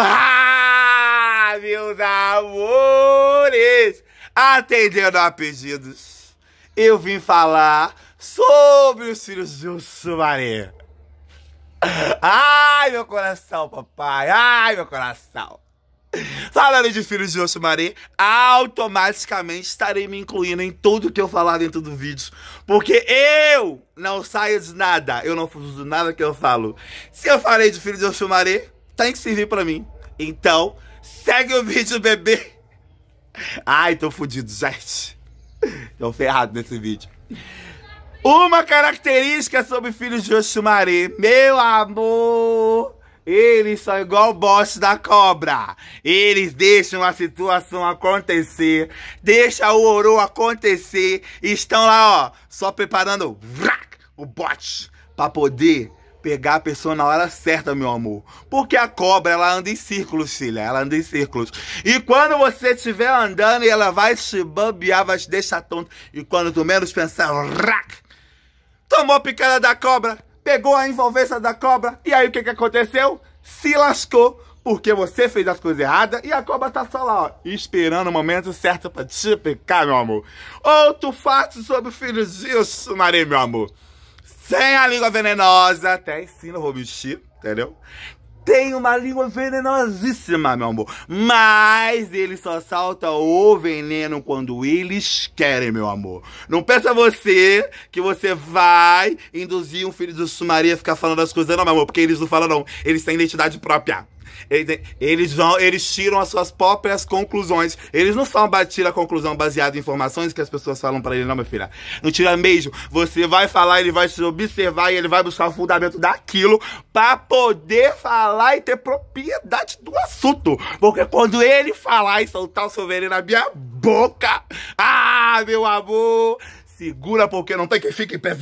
Ah, meus amores! Atendendo a pedidos, eu vim falar sobre os filhos de Ussumari. Ai, meu coração, papai! Ai, meu coração! Falando de filhos de Ossumari, automaticamente estarei me incluindo em tudo que eu falar dentro do vídeo. Porque eu não saio de nada. Eu não fujo de nada que eu falo. Se eu falei de filhos de Ossumari, tem que servir pra mim. Então, segue o vídeo, bebê. Ai, tô fudido, gente. Tô ferrado nesse vídeo. Uma característica sobre filhos de Oxumaré. Meu amor, eles são igual o boss da cobra. Eles deixam a situação acontecer, deixa o ouro acontecer e estão lá, ó, só preparando o bote pra poder pegar a pessoa na hora certa, meu amor. Porque a cobra, ela anda em círculos, filha. Ela anda em círculos. E quando você estiver andando e ela vai te bambear, vai te deixar tonto. E quando tu menos pensar, rac, tomou a picada da cobra, pegou a envolvência da cobra. E aí o que, que aconteceu? Se lascou. Porque você fez as coisas erradas e a cobra tá só lá, ó, esperando o momento certo pra te picar, meu amor. Outro fato sobre o filho disso, Maria, meu amor. Sem a língua venenosa, até ensino, vou mentir, entendeu? tem uma língua venenosíssima, meu amor. Mas eles só saltam o veneno quando eles querem, meu amor. Não peça você que você vai induzir um filho do Sumaria a ficar falando as coisas, não, meu amor, porque eles não falam, não. Eles têm identidade própria. Eles, vão, eles tiram as suas próprias conclusões. Eles não só tiram a conclusão baseada em informações que as pessoas falam para ele, não, minha filha Não tira mesmo. Você vai falar, ele vai se observar e ele vai buscar o fundamento daquilo para poder falar e ter propriedade do assunto. Porque quando ele falar e soltar o seu veneno na minha boca, ah, meu amor, segura porque não tem que fique em pé.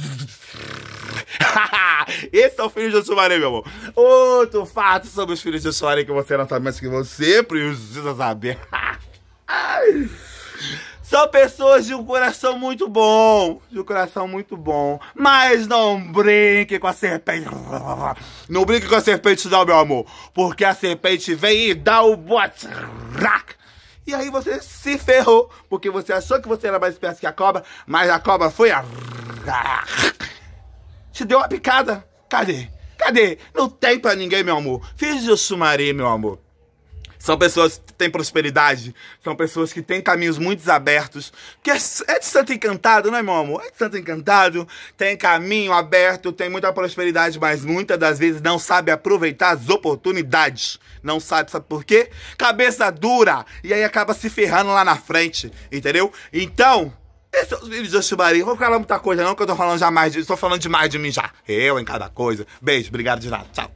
Esse é o filho de Otsumaré, meu amor. Outro fato sobre os filhos de Otsumaré que você não sabe, mas que você precisa saber. São pessoas de um coração muito bom, de um coração muito bom. Mas não brinque com a serpente. Não brinque com a serpente não, meu amor. Porque a serpente vem e dá o bote. E aí você se ferrou, porque você achou que você era mais esperto que a cobra, mas a cobra foi a... Você deu uma picada. Cadê? Cadê? Não tem para ninguém, meu amor. Fiz de Sumari, meu amor. São pessoas que têm prosperidade, são pessoas que têm caminhos muito abertos. Porque é de santo encantado, não é, meu amor? É de santo encantado, tem caminho aberto, tem muita prosperidade, mas muitas das vezes não sabe aproveitar as oportunidades. Não sabe, sabe por quê? Cabeça dura, e aí acaba se ferrando lá na frente, entendeu? Então, esse é os vídeos do Oshibari. Vou falar muita coisa, não, que eu tô falando mais de. Tô falando demais de mim já. Eu em cada coisa. Beijo, obrigado de nada. Tchau.